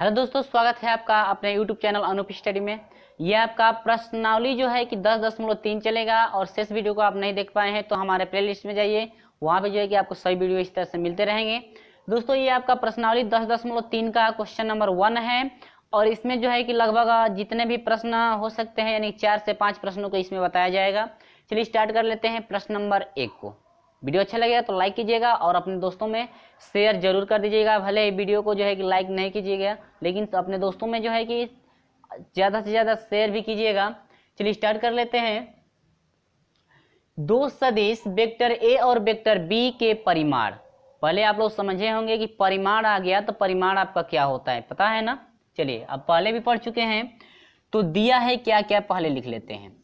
hello दोस्तों स्वागत है आपका अपने यूट्यूब चैनल अनूप स्टडी में यह आपका प्रश्नावली जो है कि दस दशमलव तीन चलेगा और शेष वीडियो को आप नहीं देख पाए हैं तो हमारे प्लेलिस्ट में जाइए वहाँ पे जो है कि आपको सभी वीडियो इस तरह से मिलते रहेंगे दोस्तों ये आपका प्रश्नावली दस दशमलव तीन का क्वेश्चन नंबर वन है और इसमें जो है कि लगभग जितने भी प्रश्न हो सकते हैं यानी चार से पाँच प्रश्नों को इसमें बताया जाएगा चलिए स्टार्ट कर लेते हैं प्रश्न नंबर एक को वीडियो अच्छा लगेगा तो लाइक कीजिएगा और अपने दोस्तों में शेयर जरूर कर दीजिएगा भले वीडियो को जो है कि लाइक नहीं कीजिएगा लेकिन तो अपने दोस्तों में जो है कि ज़्यादा से ज़्यादा शेयर भी कीजिएगा चलिए स्टार्ट कर लेते हैं दो सदिश वेक्टर ए और वेक्टर बी के परिमाण पहले आप लोग समझे होंगे कि परिमाण आ गया तो परिमाण आपका क्या होता है पता है ना चलिए अब पहले भी पढ़ चुके हैं तो दिया है क्या क्या पहले लिख लेते हैं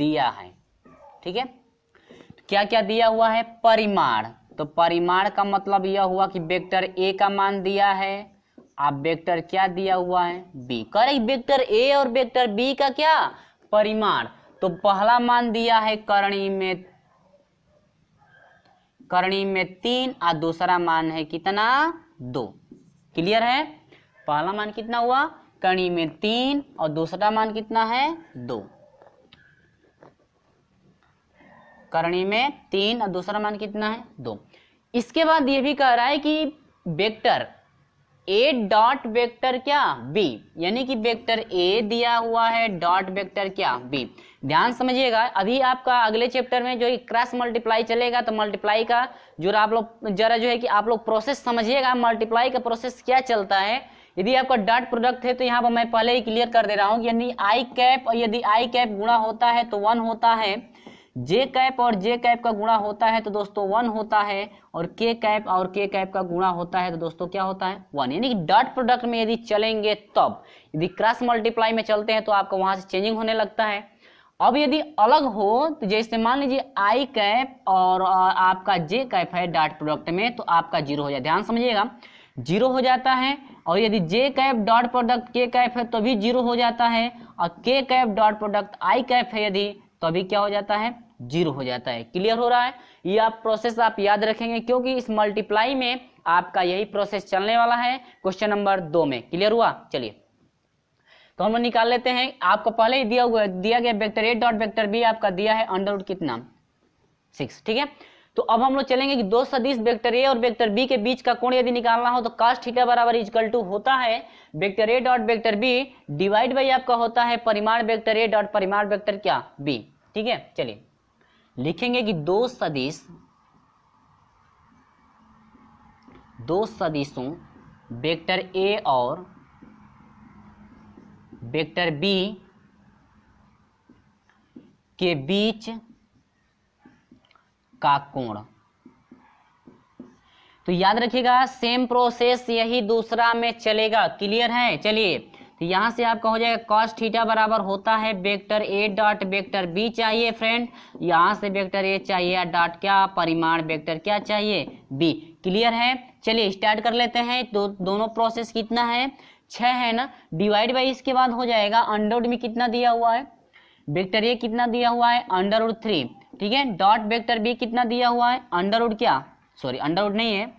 दिया है ठीक है क्या क्या दिया हुआ है परिमाण तो परिमाण का मतलब यह हुआ कि वेक्टर ए का मान दिया है आप वेक्टर क्या दिया हुआ है बी करे वेक्टर ए और वेक्टर बी का क्या परिमाण तो पहला मान दिया है करणी में करणी में तीन और दूसरा मान है कितना दो क्लियर है पहला मान कितना हुआ करणी में तीन और दूसरा मान कितना है दो करणी में तीन और दूसरा मान कितना है दो इसके बाद ये भी कह रहा है कि वेक्टर ए डॉट वेक्टर क्या बी यानी कि वेक्टर ए दिया हुआ है डॉट वेक्टर क्या बी ध्यान समझिएगा अभी आपका अगले चैप्टर में जो क्रॉस मल्टीप्लाई चलेगा तो मल्टीप्लाई का जो आप लोग जरा जो है कि आप लोग प्रोसेस समझिएगा मल्टीप्लाई का प्रोसेस क्या चलता है यदि आपका डॉट प्रोडक्ट है तो यहाँ पर मैं पहले ही क्लियर कर दे रहा हूँ यानी आई कैप यदि आई कैप गुणा होता है तो वन होता है जे कैप और जे कैप का गुणा होता है तो दोस्तों वन होता है और के कैप और के कैप का गुणा होता है तो दोस्तों क्या होता है वन यानी कि डॉट प्रोडक्ट में यदि चलेंगे तब यदि क्रॉस मल्टीप्लाई में चलते हैं तो आपका वहां से चेंजिंग होने लगता है अब यदि अलग हो तो जैसे मान लीजिए आई कैप और आपका जे कैप है डॉट प्रोडक्ट में तो आपका जीरो हो जाए ध्यान समझिएगा जीरो हो जाता है और यदि j cap dot product k cap है तो भी जीरो हो जाता है और k cap dot product i cap है यदि तो भी क्या हो जाता है जीरो हो जाता है क्लियर हो रहा है ये आप प्रोसेस आप याद रखेंगे क्योंकि इस मल्टीप्लाई में आपका यही प्रोसेस चलने वाला है क्वेश्चन नंबर दो में क्लियर हुआ चलिए तो हम लोग निकाल लेते हैं आपको पहले ही दिया हुआ दिया गया वेक्टर ए डॉट वेक्टर बी आपका दिया है अंडर कितना सिक्स ठीक है तो अब हम लोग चलेंगे कि दो सदिश वेक्टर ए और वेक्टर बी के बीच का कोण यदि निकालना हो तो कास्ट थीटा बराबर इजकल टू होता है vector A dot vector B divide by आपका होता है परिमाण वेक्टर ए डॉट परिमाण वेक्टर क्या बी ठीक है चलिए लिखेंगे कि दो सदिश दो सदिशों वेक्टर ए और वेक्टर बी के बीच का कोण तो याद रखिएगा सेम प्रोसेस यही दूसरा में चलेगा क्लियर है चलिए तो यहाँ से आपका हो जाएगा कॉस थीटा बराबर होता है वेक्टर ए डॉट वेक्टर बी चाहिए फ्रेंड यहाँ से वेक्टर ए चाहिए डॉट क्या परिमाण वेक्टर क्या चाहिए बी क्लियर है चलिए स्टार्ट कर लेते हैं तो दो, दोनों प्रोसेस कितना है छः है ना डिवाइड बाई इसके बाद हो जाएगा अंडरवुड में कितना दिया हुआ है वेक्टर ए कितना दिया हुआ है अंडरवुड थ्री ठीक है डॉट वेक्टर बी कितना दिया हुआ है अंडरवुड क्या सॉरी अंडरवुड नहीं है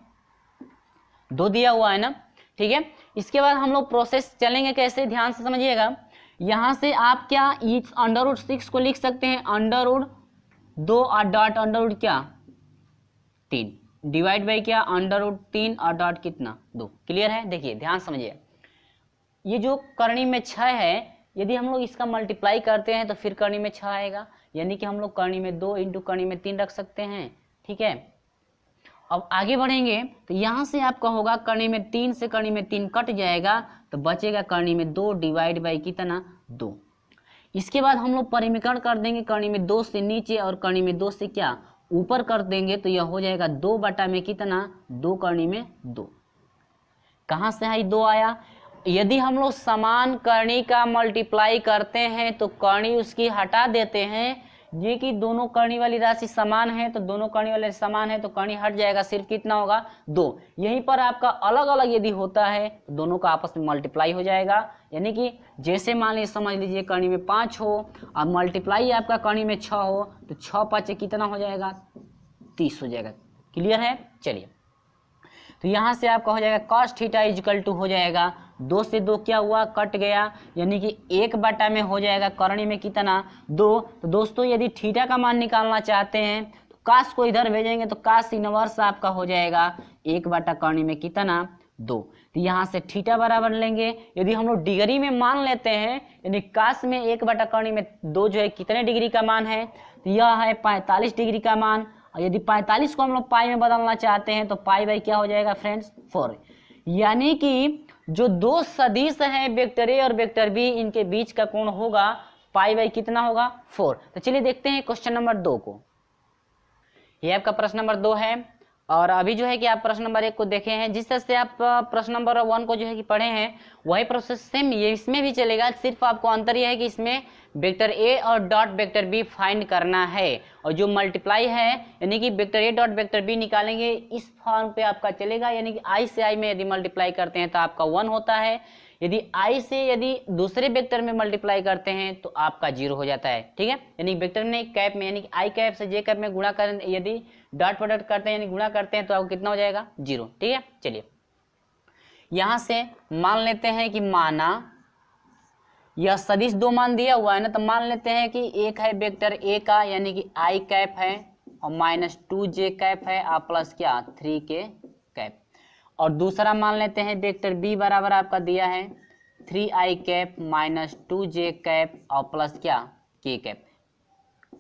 दो दिया हुआ है ना ठीक है इसके बाद हम लोग प्रोसेस चलेंगे कैसे ध्यान से समझिएगा यहाँ से आप क्या इस अंडर उड सिक्स को लिख सकते हैं अंडर उड दो और डॉट अंडर उड क्या तीन डिवाइड बाई क्या अंडर उड तीन और डॉट कितना दो क्लियर है देखिए ध्यान समझिए ये जो करणी में छः है यदि हम लोग इसका मल्टीप्लाई करते हैं तो फिर करणी में छः आएगा यानी कि हम लोग करणी में दो इंटू करणी में तीन रख सकते हैं ठीक है अब आगे बढ़ेंगे तो यहाँ से आपका होगा कर्णी में तीन से कर्णी में तीन कट जाएगा तो बचेगा कर्णी में दो डिवाइड बाई कितना दो इसके बाद हम लोग परिमिकरण कर देंगे कर्णी में दो से नीचे और कर्णी में दो से क्या ऊपर कर देंगे तो यह हो जाएगा दो बटा में कितना दो कर्णी में दो कहाँ से है दो आया यदि हम लोग समान कर्णी का मल्टीप्लाई करते हैं तो कर्णी उसकी हटा देते हैं ये कि दोनों कर्णी वाली राशि समान है तो दोनों कर्णी वाली समान है तो कर्णी हट जाएगा सिर्फ कितना होगा दो यहीं पर आपका अलग अलग यदि होता है तो दोनों का आपस में मल्टीप्लाई हो जाएगा यानी कि जैसे मान लीजिए समझ लीजिए कर्णी में पाँच हो और मल्टीप्लाई आपका कर्णी में छः हो तो छः पाँच कितना हो जाएगा तीस हो जाएगा क्लियर है चलिए तो यहाँ से आपका हो जाएगा कॉस्ट थीटा इजकल टू हो जाएगा दो से दो क्या हुआ कट गया यानी कि एक बटा में हो जाएगा करणी में कितना दो तो दोस्तों यदि थीटा का मान निकालना चाहते हैं तो काश को इधर भेजेंगे तो काश इनवर्स आपका हो जाएगा एक बटा करणी में कितना दो तो यहाँ से थीटा बराबर लेंगे यदि हम लोग डिग्री में मान लेते हैं यानी काश में एक बटा करणी में दो जो है कितने डिग्री का मान है तो यह है पैंतालीस डिग्री का मान और यदि पैंतालीस को हम लोग पाई में बदलना चाहते हैं तो पाई बाई क्या हो जाएगा फ्रेंड्स फोर यानी कि जो दो सदिश हैं वेक्टर ए और वेक्टर बी इनके बीच का कोण होगा पाई बाई कितना होगा फोर तो चलिए देखते हैं क्वेश्चन नंबर दो को ये आपका प्रश्न नंबर दो है और अभी जो है कि आप प्रश्न नंबर एक को देखे हैं जिस तरह से आप प्रश्न नंबर वन को जो है कि पढ़े हैं वही प्रोसेस सेम ये इसमें भी चलेगा सिर्फ आपको अंतर यह है कि इसमें वेक्टर ए और डॉट वेक्टर बी फाइंड करना है और जो मल्टीप्लाई है यानी कि वेक्टर ए डॉट वेक्टर बी निकालेंगे इस फॉर्म पे आपका चलेगा यानी कि आई से आई में यदि मल्टीप्लाई करते हैं तो आपका वन होता है यदि आई से यदि दूसरे वेक्टर में मल्टीप्लाई करते हैं तो आपका जीरो हो जाता है ठीक है यानी वेक्टर में कैप में यानी आई कैप से जे कैप में गुणा कर यदि डॉट प्रोडक्ट करते हैं यानी गुणा करते हैं तो आपको कितना हो जाएगा जीरो ठीक है चलिए यहां से मान लेते हैं कि माना यह सदिश दो मान दिया हुआ है ना तो मान लेते हैं कि एक है वेक्टर ए का यानी कि आई कैप है और माइनस टू जे कैप है आप प्लस क्या थ्री के और दूसरा मान लेते हैं वेक्टर बी बराबर आपका दिया है थ्री आई कैप माइनस टू जे कैप और प्लस क्या के कैप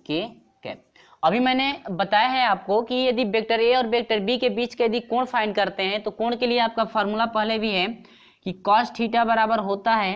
के कैप अभी मैंने बताया है आपको कि यदि वेक्टर ए और वेक्टर बी के बीच के यदि कोण फाइंड करते हैं तो कोण के लिए आपका फॉर्मूला पहले भी है कि कॉस थीटा बराबर होता है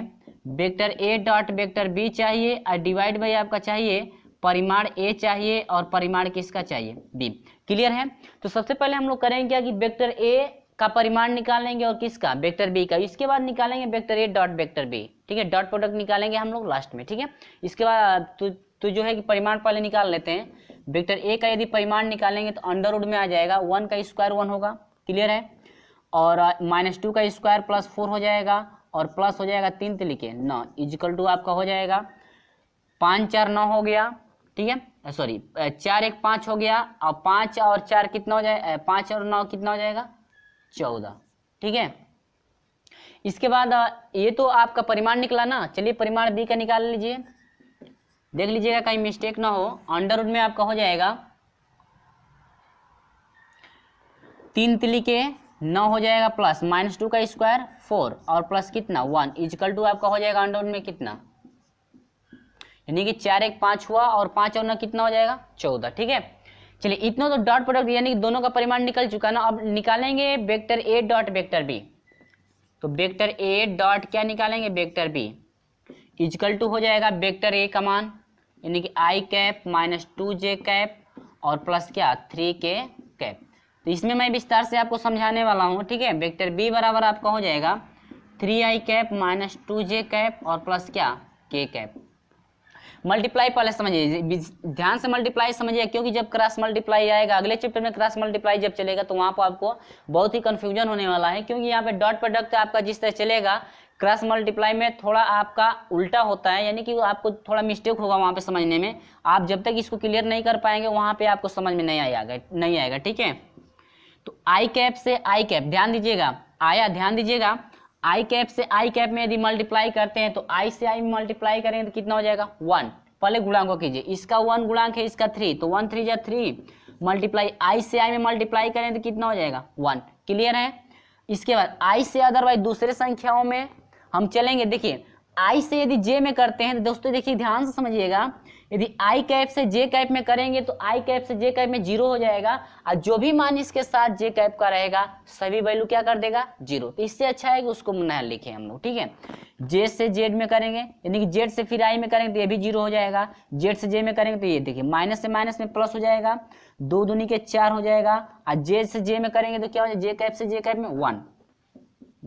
वेक्टर ए डॉट वेक्टर बी चाहिए और डिवाइड बाई आपका चाहिए परिमाण ए चाहिए और परिमाण किसका चाहिए बी क्लियर है तो सबसे पहले हम लोग करेंगे क्या कि वेक्टर ए का परिमाण निकालेंगे और किसका वेक्टर बी का इसके बाद निकालेंगे वेक्टर ए डॉट वेक्टर बी ठीक है डॉट प्रोडक्ट निकालेंगे हम लोग लास्ट में ठीक है इसके बाद तो, जो है कि परिमाण पहले निकाल लेते हैं वेक्टर ए का यदि परिमाण निकालेंगे तो अंडर उड में आ जाएगा वन का स्क्वायर वन होगा क्लियर है और माइनस टू का स्क्वायर प्लस फोर हो जाएगा और प्लस हो जाएगा तीन तो लिखे नौ इजिकल टू आपका हो जाएगा पाँच चार नौ हो गया ठीक है सॉरी चार एक पाँच हो गया और पाँच और चार कितना हो जाए पाँच और नौ कितना हो जाएगा चौदह ठीक है इसके बाद ये तो आपका परिमाण निकला ना चलिए परिमाण बी का निकाल लीजिए देख लीजिएगा कहीं मिस्टेक ना हो अंडर में आपका हो जाएगा तीन तिली के नौ हो जाएगा प्लस माइनस टू का स्क्वायर फोर और प्लस कितना वन इजकल टू आपका हो जाएगा अंडर में कितना यानी कि चार एक पाँच हुआ और पाँच और न कितना हो जाएगा चौदह ठीक है चलिए इतना तो डॉट प्रोडक्ट यानी कि दोनों का परिमाण निकल चुका ना अब निकालेंगे वेक्टर ए डॉट वेक्टर बी तो वेक्टर ए डॉट क्या निकालेंगे वेक्टर बी इजकल टू हो जाएगा वेक्टर ए का मान यानी कि I cap minus two J cap और प्लस क्या थ्री के कैप तो इसमें मैं विस्तार से आपको समझाने वाला हूँ ठीक है वेक्टर बी बराबर आपका हो जाएगा थ्री आई कैप माइनस टू जे कैप और प्लस क्या के कैप मल्टीप्लाई पहले समझिए ध्यान से मल्टीप्लाई समझिए क्योंकि जब क्रॉस मल्टीप्लाई आएगा अगले चैप्टर में क्रॉस मल्टीप्लाई जब चलेगा तो वहां पर आपको बहुत ही कंफ्यूजन होने वाला है क्योंकि यहाँ पे डॉट प्रोडक्ट आपका जिस तरह चलेगा क्रॉस मल्टीप्लाई में थोड़ा आपका उल्टा होता है यानी कि आपको थोड़ा मिस्टेक होगा वहाँ पे समझने में आप जब तक इसको क्लियर नहीं कर पाएंगे वहाँ पे आपको समझ में नहीं आएगा नहीं आएगा ठीक है तो आई कैप से आई कैप ध्यान दीजिएगा आया ध्यान दीजिएगा आई कैप से आई कैप में यदि मल्टीप्लाई करते हैं तो आई से आई मल्टीप्लाई करें तो कितना हो जाएगा वन पहले गुणांकों कीजिए इसका वन गुणांक है इसका थ्री तो वन थ्री या थ्री मल्टीप्लाई आई से आई में मल्टीप्लाई करें तो कितना हो जाएगा वन क्लियर है इसके बाद आई से अदरवाइज दूसरे संख्याओं में हम चलेंगे देखिए आई से यदि जे में करते हैं तो दोस्तों देखिए ध्यान से समझिएगा यदि आई कैप से जे कैप में करेंगे तो आई कैप से जे कैप में जीरो हो जाएगा और जो भी मान इसके साथ जे कैप का रहेगा सभी वैल्यू क्या कर देगा जीरो तो इससे अच्छा है कि उसको न लिखें हम लोग ठीक है जे से जेड में करेंगे यानी कि जेड से फिर आई में करेंगे तो ये भी जीरो हो जाएगा जेड से जे में करेंगे तो ये देखिए माइनस से माइनस में प्लस हो जाएगा दो दूनी के चार हो जाएगा और जेड से जे में करेंगे तो क्या हो जाएगा जे कैप से जे कैप में वन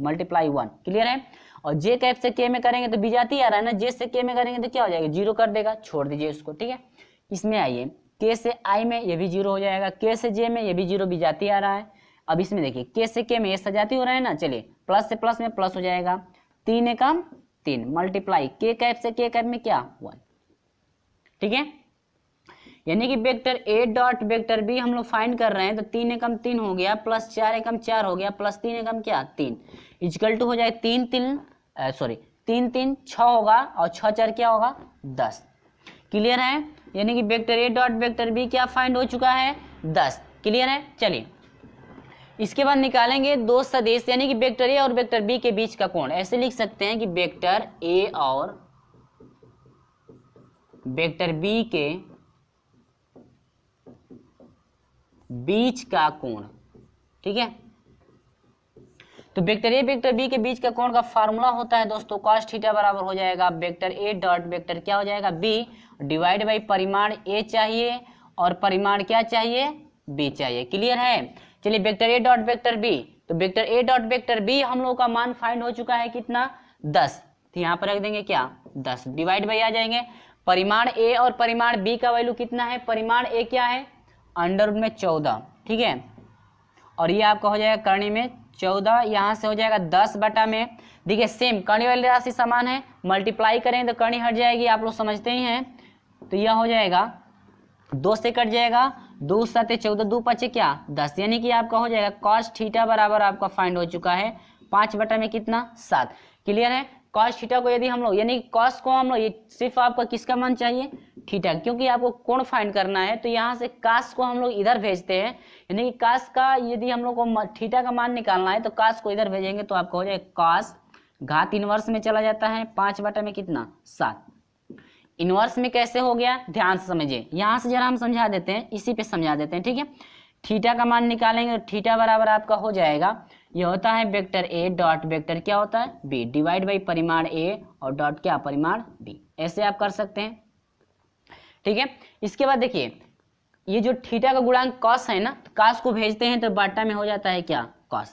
मल्टीप्लाई वन क्लियर है और जे कैप से के में करेंगे तो बी जाती आ रहा है ना जे से के में करेंगे तो क्या हो जाएगा जीरो कर देगा छोड़ दीजिए उसको ठीक है इसमें आइए के से आई में ये भी जीरो हो जाएगा के से जे में ये भी जीरो बी जाती आ रहा है अब इसमें देखिए के से के में ये सजाती तो हो रहा है ना चलिए प्लस से प्लस में प्लस हो जाएगा तीन एकम तीन मल्टीप्लाई के कैप से के कैप में क्या वन ठीक है यानी कि वेक्टर ए डॉट वेक्टर बी हम लोग फाइंड कर रहे हैं तो तीन एकम तीन हो गया प्लस चार एकम चार हो गया प्लस तीन एकम क्या तीन इजकल टू हो जाए तीन तीन सॉरी तीन तीन छ होगा और छ चार क्या होगा दस क्लियर है यानी कि वेक्टर ए डॉट वेक्टर बी क्या फाइंड हो चुका है दस क्लियर है चलिए इसके बाद निकालेंगे दो सदेश यानी कि वेक्टर ए और वेक्टर बी के बीच का कोण ऐसे लिख सकते हैं कि वेक्टर ए और वेक्टर बी के बीच का कोण ठीक है तो वेक्टर ए वेक्टर बी के बीच का कोण का फार्मूला होता है दोस्तों कॉस्ट थीटा बराबर हो जाएगा वेक्टर ए डॉट वेक्टर क्या हो जाएगा बी डिवाइड बाई परिमाण ए चाहिए और परिमाण क्या चाहिए बी चाहिए क्लियर है चलिए वेक्टर ए डॉट वेक्टर बी तो वेक्टर ए डॉट वेक्टर बी हम लोग का मान फाइंड हो चुका है कितना दस तो यहाँ पर रख देंगे क्या दस डिवाइड बाई आ जाएंगे परिमाण ए और परिमाण बी का वैल्यू कितना है परिमाण ए क्या है अंडर में चौदह ठीक है और ये आपका हो जाएगा करणी में चौदह यहाँ से हो जाएगा दस बटा में देखिए सेम कर्णी वाली राशि समान है मल्टीप्लाई करें तो कर्णी हट जाएगी आप लोग समझते ही हैं तो यह हो जाएगा दो से कट जाएगा दो सात चौदह दो पचे क्या दस यानी कि आपका हो जाएगा कॉस ठीटा बराबर आपका फाइंड हो चुका है पांच बटा में कितना सात क्लियर है कॉस ठीटा को यदि हम लोग यानी कॉस को हम लोग सिर्फ आपका किसका मान चाहिए थीटा क्योंकि आपको कोण फाइंड करना है तो यहाँ से कास को हम लोग इधर भेजते हैं यानी कि कास का यदि हम लोग को थीटा का मान निकालना है तो कास को इधर भेजेंगे तो आपका हो जाए कास घात इनवर्स में चला जाता है पांच बटा में कितना सात इनवर्स में कैसे हो गया ध्यान से समझिए यहाँ से जरा हम समझा देते हैं इसी पे समझा देते हैं ठीक है थीटा का मान निकालेंगे तो थीटा बराबर आपका हो जाएगा यह होता है वेक्टर ए डॉट वेक्टर क्या होता है बी डिवाइड बाई परिमाण ए और डॉट क्या परिमाण बी ऐसे आप कर सकते हैं ठीक है इसके बाद देखिए ये जो थीटा का गुणांक कॉस है ना तो कॉस को भेजते हैं तो बाटा में हो जाता है क्या कॉस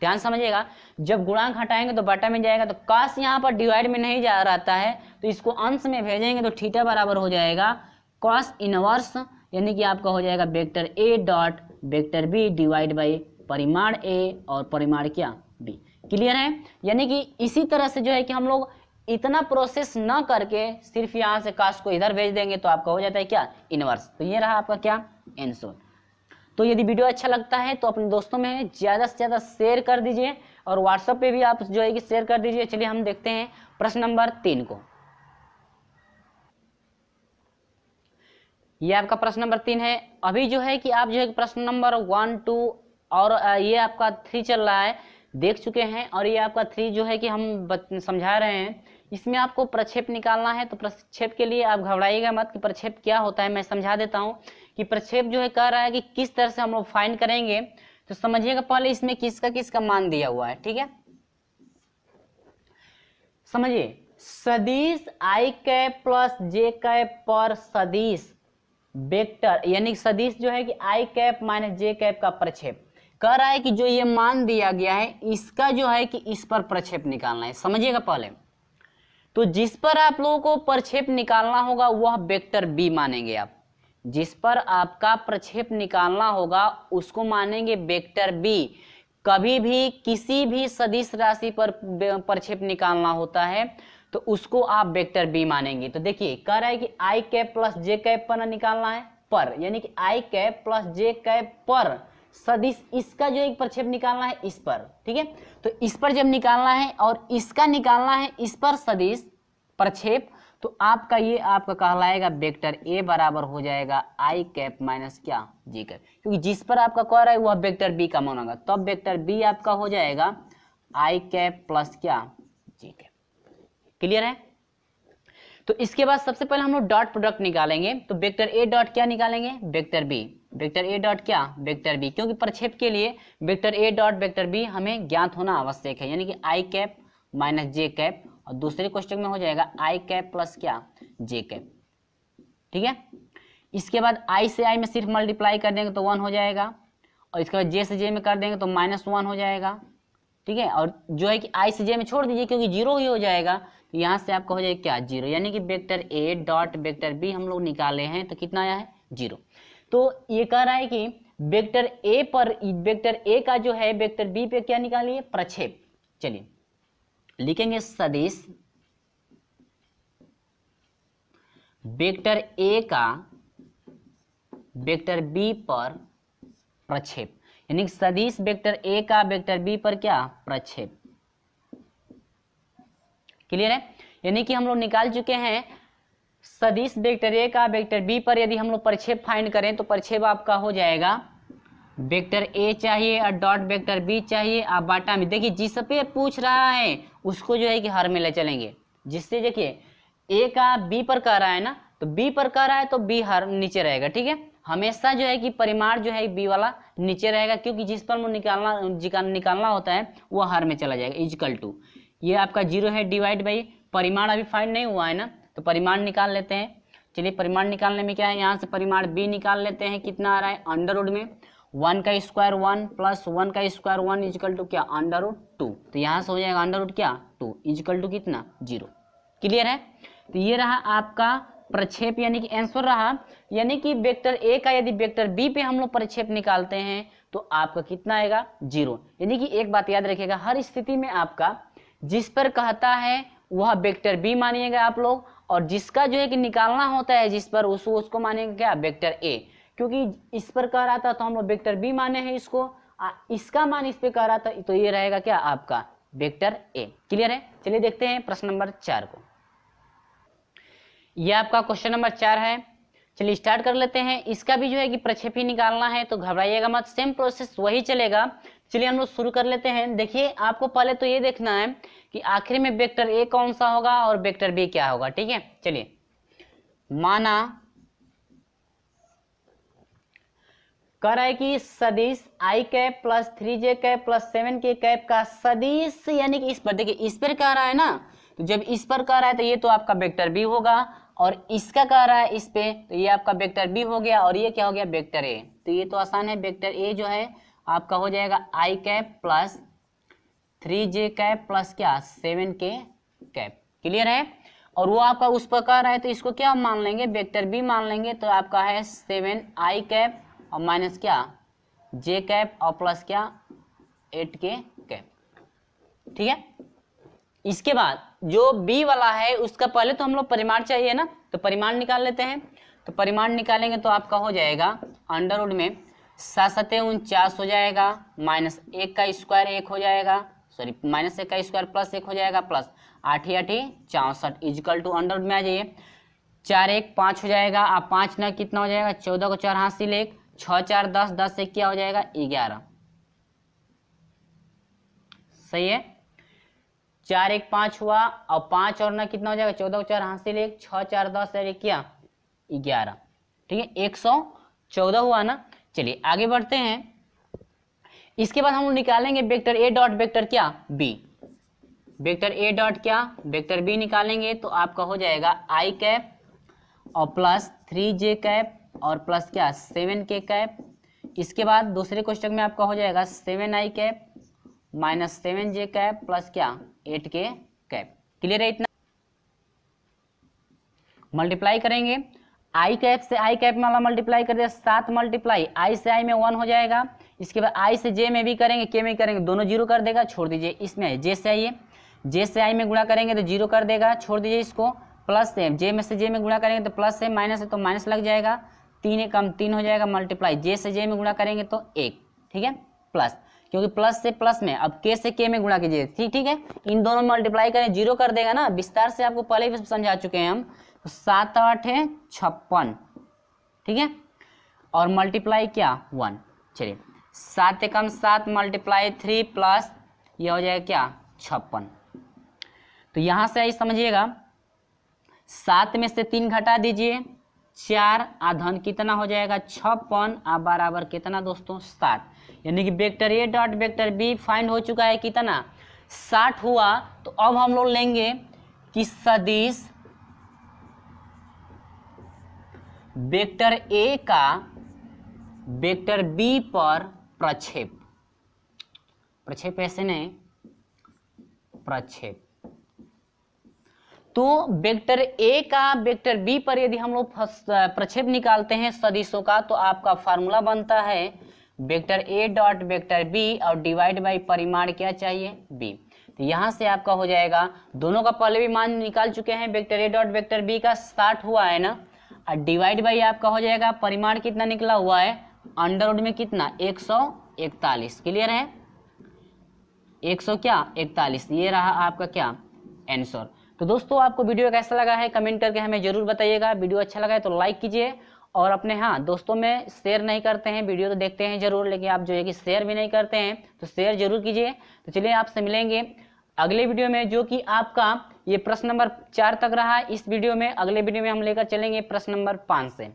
ध्यान समझिएगा जब गुणांक हटाएंगे तो बाटा में जाएगा तो कॉस यहाँ पर डिवाइड में नहीं जा रहा है तो इसको अंश में भेजेंगे तो थीटा बराबर हो जाएगा कॉस इनवर्स यानी कि आपका हो जाएगा vector A dot vector B divide by परिमाण ए और परिमाण क्या बी क्लियर है यानी कि इसी तरह से जो है कि हम लोग इतना प्रोसेस न करके सिर्फ यहाँ से कास्ट को इधर भेज देंगे तो आपका हो जाता है क्या इनवर्स तो ये रहा आपका क्या एंसोन तो यदि वीडियो अच्छा लगता है तो अपने दोस्तों में ज़्यादा से ज़्यादा शेयर कर दीजिए और व्हाट्सएप पे भी आप जो है कि शेयर कर दीजिए चलिए हम देखते हैं प्रश्न नंबर तीन को ये आपका प्रश्न नंबर तीन है अभी जो है कि आप जो है प्रश्न नंबर वन टू और ये आपका थ्री चल रहा है देख चुके हैं और ये आपका थ्री जो है कि हम समझा रहे हैं इसमें आपको प्रक्षेप निकालना है तो प्रक्षेप के लिए आप घबराइएगा मत कि प्रक्षेप क्या होता है मैं समझा देता हूँ कि प्रक्षेप जो है कह रहा है कि किस तरह से हम लोग फाइन करेंगे तो समझिएगा पहले इसमें किसका किसका मान दिया हुआ है ठीक है समझिए सदीश I cap plus J cap पर सदीश वेक्टर यानी सदीश जो है कि I cap minus J cap का प्रक्षेप कह रहा है कि जो ये मान दिया गया है इसका जो है कि इस पर प्रक्षेप निकालना है समझिएगा पहले तो जिस पर आप लोगों को प्रक्षेप निकालना होगा वह वेक्टर बी मानेंगे आप जिस पर आपका प्रक्षेप निकालना होगा उसको मानेंगे वेक्टर बी कभी भी किसी भी सदिश राशि पर प्रक्षेप निकालना होता है तो उसको आप वेक्टर बी मानेंगे तो देखिए कह रहा है कि I cap plus J cap पर निकालना है पर यानी कि I cap plus J cap पर सदिश इसका जो एक प्रक्षेप निकालना है इस पर ठीक है तो इस पर जब निकालना है और इसका निकालना है इस पर सदिश प्रक्षेप तो आपका ये आपका कहलाएगा वेक्टर ए बराबर हो जाएगा आई कैप माइनस क्या जी कैप क्योंकि जिस पर आपका कह रहा है वह वेक्टर बी का मान होगा तब वेक्टर बी आपका हो जाएगा आई कैप प्लस क्या जी कैप क्लियर है तो इसके बाद सबसे पहले हम लोग डॉट प्रोडक्ट निकालेंगे तो वेक्टर ए डॉट क्या निकालेंगे वेक्टर बी वेक्टर ए डॉट क्या वेक्टर बी क्योंकि प्रक्षेप के लिए वेक्टर ए डॉट वेक्टर बी हमें ज्ञात होना आवश्यक है यानी कि I cap minus J cap और दूसरे क्वेश्चन में हो जाएगा आई कैप प्लस क्या जे कैप ठीक है इसके बाद आई से आई में सिर्फ मल्टीप्लाई कर देंगे तो वन हो जाएगा और इसके बाद जे से जे में कर देंगे तो माइनस वन हो जाएगा ठीक है और जो है कि आई से जे में छोड़ दीजिए क्योंकि जीरो ही हो जाएगा यहाँ से आपका हो जाएगा क्या जीरो यानी कि वेक्टर ए डॉट वेक्टर बी हम लोग निकाले हैं तो कितना आया है जीरो तो ये कह रहा है कि वेक्टर ए पर वेक्टर ए का जो है वेक्टर बी पे क्या निकालिए प्रक्षेप चलिए लिखेंगे सदिश वेक्टर ए का वेक्टर बी पर प्रक्षेप यानी सदिश वेक्टर ए का वेक्टर बी पर क्या प्रक्षेप क्लियर है यानी कि हम लोग निकाल चुके हैं सदिश वेक्टर ए का वेक्टर बी पर यदि हम लोग परिच्छेद फाइंड करें तो परिच्छेद आपका हो जाएगा वेक्टर ए चाहिए और डॉट वेक्टर बी चाहिए आप बाटा में देखिए जिस पे पूछ रहा है उसको जो है कि हर में ले चलेंगे जिससे देखिए ए का बी पर कह रहा है ना तो बी पर कह रहा है तो बी हर नीचे रहेगा ठीक है हमेशा जो है कि परिमाण जो है बी वाला नीचे रहेगा क्योंकि जिस पर निकालना निकालना होता है वह हर में चला जाएगा इजकल टू ये आपका जीरो है डिवाइड बाई परिमाण अभी फाइंड नहीं हुआ है ना तो परिमाण निकाल लेते हैं चलिए परिमाण निकालने में क्या है यहाँ से परिमाण बी निकाल लेते हैं कितना आ रहा है अंडर रूड में वन का स्क्वायर वन प्लस वन का स्क्वायर वन इजकल टू क्या अंडर रूड टू तो यहाँ से हो जाएगा अंडर रूड क्या टू इजकल टू कितना जीरो क्लियर है तो ये रहा आपका प्रक्षेप यानी कि आंसर रहा यानी कि वेक्टर ए का यदि वेक्टर बी पे हम लोग प्रक्षेप निकालते हैं तो आपका कितना आएगा जीरो यानी कि एक बात याद रखिएगा हर स्थिति में आपका जिस पर कहता है वह वेक्टर बी मानिएगा आप लोग और जिसका जो है कि निकालना होता है जिस पर उस उसको मानेंगे क्या वेक्टर ए क्योंकि इस पर कह रहा था तो हम लोग वेक्टर बी माने हैं इसको आ, इसका मान इस पर कह रहा था तो ये रहेगा क्या आपका वेक्टर ए क्लियर है चलिए देखते हैं प्रश्न नंबर चार को यह आपका क्वेश्चन नंबर चार है चलिए स्टार्ट कर लेते हैं इसका भी जो है कि प्रक्षेपी निकालना है तो घबराइएगा मत सेम प्रोसेस वही चलेगा चलिए हम लोग शुरू कर लेते हैं देखिए आपको पहले तो ये देखना है कि आखिर में वेक्टर ए कौन सा होगा और वेक्टर बी क्या होगा ठीक है चलिए माना कर रहा है कि सदिश I cap plus three J cap plus seven K cap का सदिश यानी कि इस पर देखिए इस पर कह रहा है ना तो जब इस पर कह रहा है तो ये तो आपका वेक्टर बी होगा और इसका कह रहा है इस पे तो ये आपका वेक्टर बी हो गया और ये क्या हो गया वेक्टर ए तो ये तो आसान है वेक्टर ए जो है आपका हो जाएगा I cap plus three J cap plus क्या सेवन के कैप क्लियर है और वो आपका उस पर रहा है तो इसको क्या हम मान लेंगे वेक्टर बी मान लेंगे तो आपका है सेवन आई कैप और माइनस क्या जे कैप और प्लस क्या एट के कैप ठीक है इसके बाद जो बी वाला है उसका पहले तो हम लोग परिमाण चाहिए ना तो परिमाण निकाल लेते हैं तो परिमाण निकालेंगे तो आपका हो जाएगा अंडरवुड में सात सतह उनचास हो जाएगा माइनस एक का स्क्वायर एक हो जाएगा सॉरी माइनस एक का स्क्वायर प्लस एक हो जाएगा प्लस आठ ही आठ ही चौंसठ इजकल टू अंडर में आ जाइए चार एक पाँच हो जाएगा आप पाँच न कितना हो जाएगा चौदह को चार हासिल एक छः चार दस दस से क्या हो जाएगा ग्यारह सही है चार एक पाँच हुआ और पाँच और न कितना हो जाएगा चौदह को चार हासिल एक छः चार दस से क्या ग्यारह ठीक है एक सौ चौदह हुआ ना चलिए आगे बढ़ते हैं इसके बाद हम लोग निकालेंगे वेक्टर ए डॉट वेक्टर क्या बी वेक्टर ए डॉट क्या वेक्टर बी निकालेंगे तो आपका हो जाएगा आई कैप और प्लस थ्री जे कैप और प्लस क्या सेवन के कैप इसके बाद दूसरे क्वेश्चन में आपका हो जाएगा seven I cap minus seven J cap plus क्या एट के कैप क्लियर है इतना मल्टीप्लाई करेंगे आई कैप से आई कैप वाला मल्टीप्लाई कर दिया सात मल्टीप्लाई आई से आई में वन हो जाएगा इसके बाद आई से जे में भी करेंगे के में करेंगे दोनों जीरो कर देगा छोड़ दीजिए इसमें जे से आइए जे से आई में गुणा करेंगे तो जीरो कर देगा छोड़ दीजिए इसको प्लस से जे में से जे में गुणा करेंगे तो प्लस से माइनस है तो माइनस लग जाएगा तीन एक कम तीन हो जाएगा मल्टीप्लाई जे से जे में गुणा करेंगे तो एक ठीक है प्लस क्योंकि प्लस से प्लस में अब के से के में गुणा कीजिए ठीक ठीक है इन दोनों मल्टीप्लाई करें जीरो कर देगा ना विस्तार से आपको पहले भी समझा चुके हैं हम तो सात आठ है छप्पन ठीक है और मल्टीप्लाई क्या वन चलिए सात एकम सात मल्टीप्लाई थ्री प्लस यह हो जाएगा क्या छप्पन तो यहां से समझिएगा सात में से तीन घटा दीजिए चार आधन कितना हो जाएगा छप्पन आ बराबर कितना दोस्तों सात यानी कि वेक्टर ए डॉट वेक्टर बी फाइंड हो चुका है कितना साठ हुआ तो अब हम लोग लेंगे कि सदिश वेक्टर ए का वेक्टर बी पर प्रक्षेप प्रक्षेप ऐसे नहीं प्रक्षेप तो वेक्टर ए का वेक्टर बी पर यदि हम लोग प्रक्षेप निकालते हैं सदिशों का तो आपका फॉर्मूला बनता है वेक्टर ए डॉट वेक्टर बी और डिवाइड बाई परिमाण क्या चाहिए बी तो यहां से आपका हो जाएगा दोनों का पहले भी मान निकाल चुके हैं वेक्टर ए डॉट वेक्टर बी का स्टार्ट हुआ है ना और डिवाइड बाई आपका हो जाएगा परिमाण कितना निकला हुआ है अंडर में कितना एक सौ इकतालीस क्लियर है एक सौ क्या इकतालीस ये रहा आपका क्या आंसर तो दोस्तों आपको वीडियो कैसा लगा है कमेंट करके हमें जरूर बताइएगा वीडियो अच्छा लगा है तो लाइक कीजिए और अपने हाँ दोस्तों में शेयर नहीं करते हैं वीडियो तो देखते हैं जरूर लेकिन आप जो है कि शेयर भी नहीं करते हैं तो शेयर जरूर कीजिए तो चलिए आपसे मिलेंगे अगले वीडियो में जो कि आपका ये प्रश्न नंबर चार तक रहा इस वीडियो में अगले वीडियो में हम लेकर चलेंगे प्रश्न नंबर पाँच से